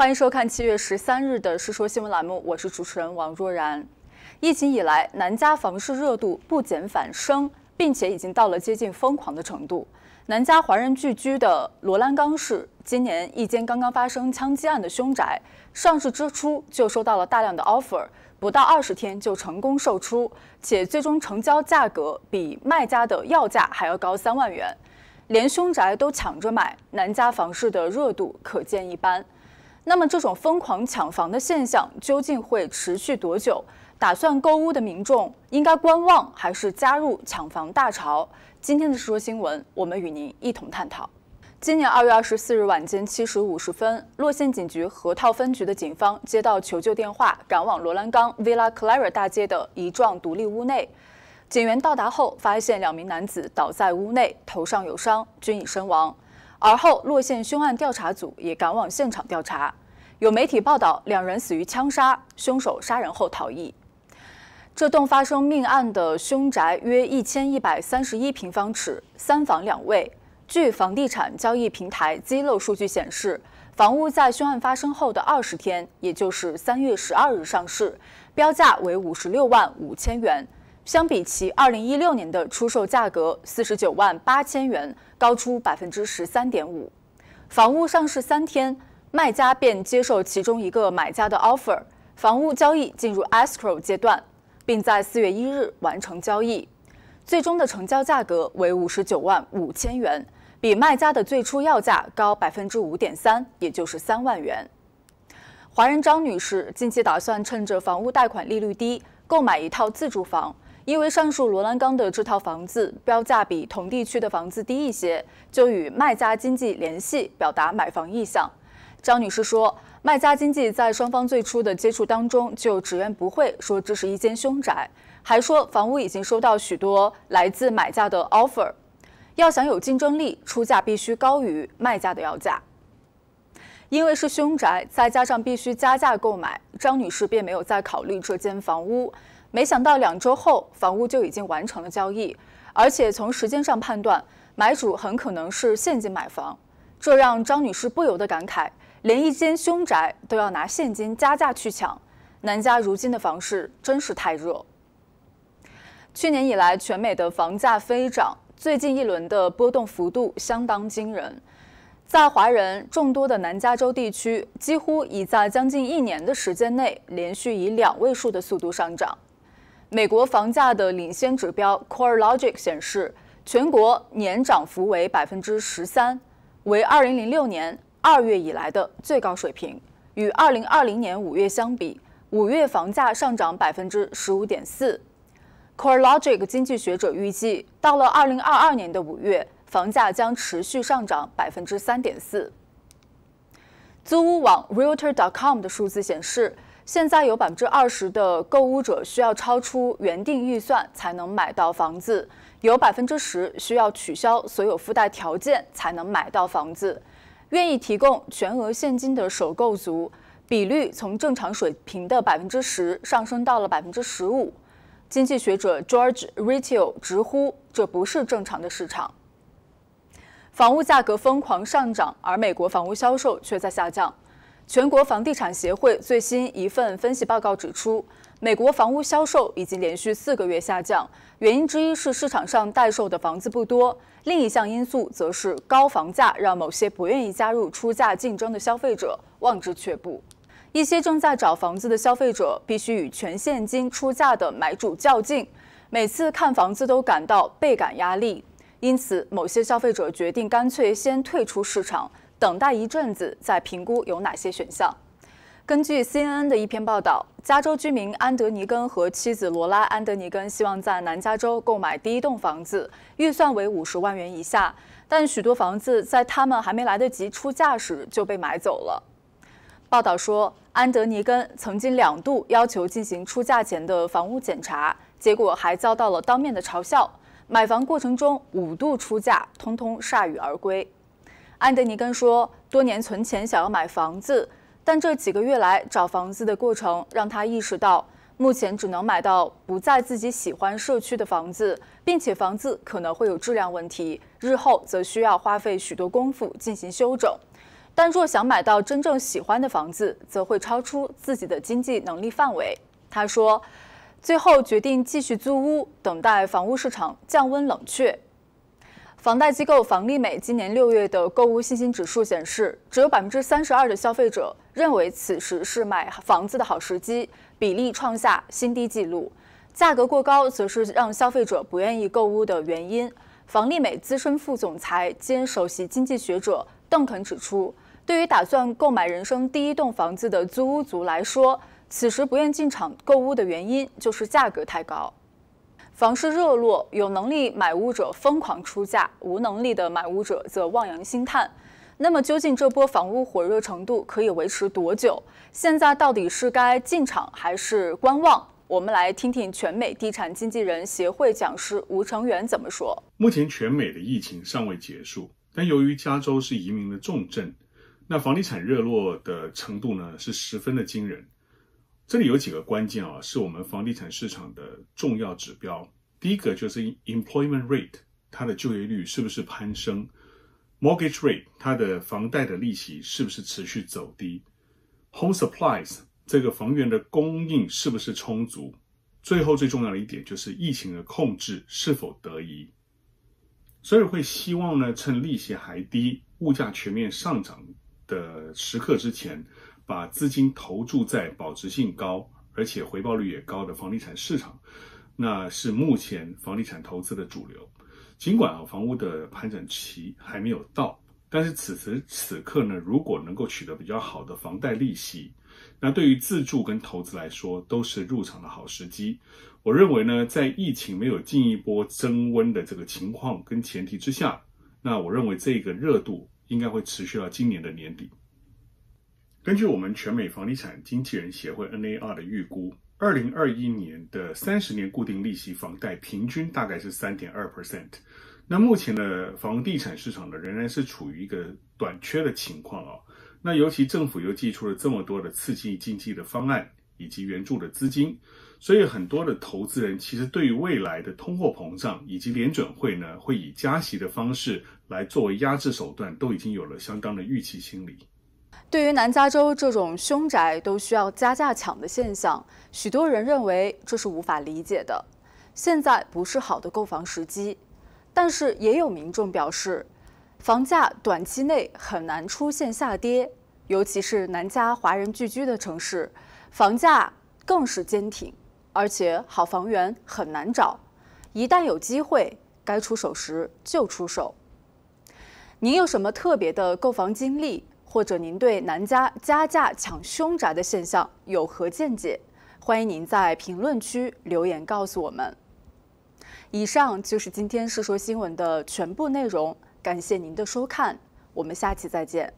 欢迎收看七月十三日的《世说新闻》栏目，我是主持人王若然。疫情以来，南加房市热度不减反升，并且已经到了接近疯狂的程度。南加华人聚居的罗兰冈市，今年一间刚刚发生枪击案的凶宅，上市之初就收到了大量的 offer，不到二十天就成功售出，且最终成交价格比卖家的要价还要高三万元。连凶宅都抢着买，南加房市的热度可见一斑。那么这种疯狂抢房的现象究竟会持续多久？打算购屋的民众应该观望还是加入抢房大潮？今天的《说新闻》，我们与您一同探讨。今年二月二十四日晚间七时五十分，洛县警局河套分局的警方接到求救电话，赶往罗兰岗 Villa Clara 大街的一幢独立屋内。警员到达后，发现两名男子倒在屋内，头上有伤，均已身亡。而后，洛县凶案调查组也赶往现场调查。有媒体报道，两人死于枪杀，凶手杀人后逃逸。这栋发生命案的凶宅约一千一百三十一平方尺，三房两卫。据房地产交易平台机漏数据显示，房屋在凶案发生后的二十天，也就是三月十二日上市，标价为五十六万五千元。相比其二零一六年的出售价格四十九万八千元，高出百分之十三点五。房屋上市三天，卖家便接受其中一个买家的 offer，房屋交易进入 escrow 阶段，并在四月一日完成交易，最终的成交价格为五十九万五千元，比卖家的最初要价高百分之五点三，也就是三万元。华人张女士近期打算趁着房屋贷款利率低，购买一套自住房。因为上述罗兰岗的这套房子标价比同地区的房子低一些，就与卖家经纪联系，表达买房意向。张女士说，卖家经纪在双方最初的接触当中就直言不讳，说这是一间凶宅，还说房屋已经收到许多来自买家的 offer，要想有竞争力，出价必须高于卖家的要价。因为是凶宅，再加上必须加价购买，张女士便没有再考虑这间房屋。没想到两周后，房屋就已经完成了交易，而且从时间上判断，买主很可能是现金买房，这让张女士不由得感慨：连一间凶宅都要拿现金加价去抢，南家如今的房市真是太热。去年以来，全美的房价飞涨，最近一轮的波动幅度相当惊人。在华人众多的南加州地区，几乎已在将近一年的时间内，连续以两位数的速度上涨。美国房价的领先指标 CoreLogic 显示，全国年涨幅为百分之十三，为二零零六年二月以来的最高水平。与二零二零年五月相比，五月房价上涨百分之十五点四。CoreLogic 经济学者预计，到了二零二二年的五月。房价将持续上涨百分之三点四。租屋网 Realtor.com 的数字显示，现在有百分之二十的购屋者需要超出原定预算才能买到房子，有百分之十需要取消所有附带条件才能买到房子。愿意提供全额现金的首购族比率从正常水平的百分之十上升到了百分之十五。经济学者 George r i e t a i l 直呼：“这不是正常的市场。”房屋价格疯狂上涨，而美国房屋销售却在下降。全国房地产协会最新一份分析报告指出，美国房屋销售已经连续四个月下降。原因之一是市场上待售的房子不多，另一项因素则是高房价让某些不愿意加入出价竞争的消费者望之却步。一些正在找房子的消费者必须与全现金出价的买主较劲，每次看房子都感到倍感压力。因此，某些消费者决定干脆先退出市场，等待一阵子再评估有哪些选项。根据 CNN 的一篇报道，加州居民安德尼根和妻子罗拉·安德尼根希望在南加州购买第一栋房子，预算为五十万元以下。但许多房子在他们还没来得及出价时就被买走了。报道说，安德尼根曾经两度要求进行出价前的房屋检查，结果还遭到了当面的嘲笑。买房过程中五度出价，通通铩羽而归。安德尼根说，多年存钱想要买房子，但这几个月来找房子的过程，让他意识到目前只能买到不在自己喜欢社区的房子，并且房子可能会有质量问题，日后则需要花费许多功夫进行修整。但若想买到真正喜欢的房子，则会超出自己的经济能力范围。他说。最后决定继续租屋，等待房屋市场降温冷却。房贷机构房利美今年六月的购物信心指数显示，只有百分之三十二的消费者认为此时是买房子的好时机，比例创下新低纪录。价格过高则是让消费者不愿意购物的原因。房利美资深副总裁兼首席经济学者邓肯指出，对于打算购买人生第一栋房子的租屋族来说，此时不愿进场购物的原因就是价格太高。房市热络，有能力买屋者疯狂出价，无能力的买屋者则望洋兴叹。那么究竟这波房屋火热程度可以维持多久？现在到底是该进场还是观望？我们来听听全美地产经纪人协会讲师吴成元怎么说。目前全美的疫情尚未结束，但由于加州是移民的重镇，那房地产热络的程度呢是十分的惊人。这里有几个关键啊，是我们房地产市场的重要指标。第一个就是 employment rate，它的就业率是不是攀升？Mortgage rate，它的房贷的利息是不是持续走低？Home supplies，这个房源的供应是不是充足？最后最重要的一点就是疫情的控制是否得宜。所以会希望呢，趁利息还低、物价全面上涨的时刻之前。把资金投注在保值性高而且回报率也高的房地产市场，那是目前房地产投资的主流。尽管啊房屋的盘整期还没有到，但是此时此刻呢，如果能够取得比较好的房贷利息，那对于自住跟投资来说都是入场的好时机。我认为呢，在疫情没有进一步增温的这个情况跟前提之下，那我认为这个热度应该会持续到今年的年底。根据我们全美房地产经纪人协会 n a r 的预估，二零二一年的三十年固定利息房贷平均大概是三点二 percent。那目前的房地产市场呢，仍然是处于一个短缺的情况啊。那尤其政府又寄出了这么多的刺激经济的方案以及援助的资金，所以很多的投资人其实对于未来的通货膨胀以及联准会呢，会以加息的方式来作为压制手段，都已经有了相当的预期心理。对于南加州这种凶宅都需要加价抢的现象，许多人认为这是无法理解的。现在不是好的购房时机，但是也有民众表示，房价短期内很难出现下跌，尤其是南加华人聚居的城市，房价更是坚挺，而且好房源很难找。一旦有机会，该出手时就出手。您有什么特别的购房经历？或者您对南加加价抢凶宅的现象有何见解？欢迎您在评论区留言告诉我们。以上就是今天世说新闻的全部内容，感谢您的收看，我们下期再见。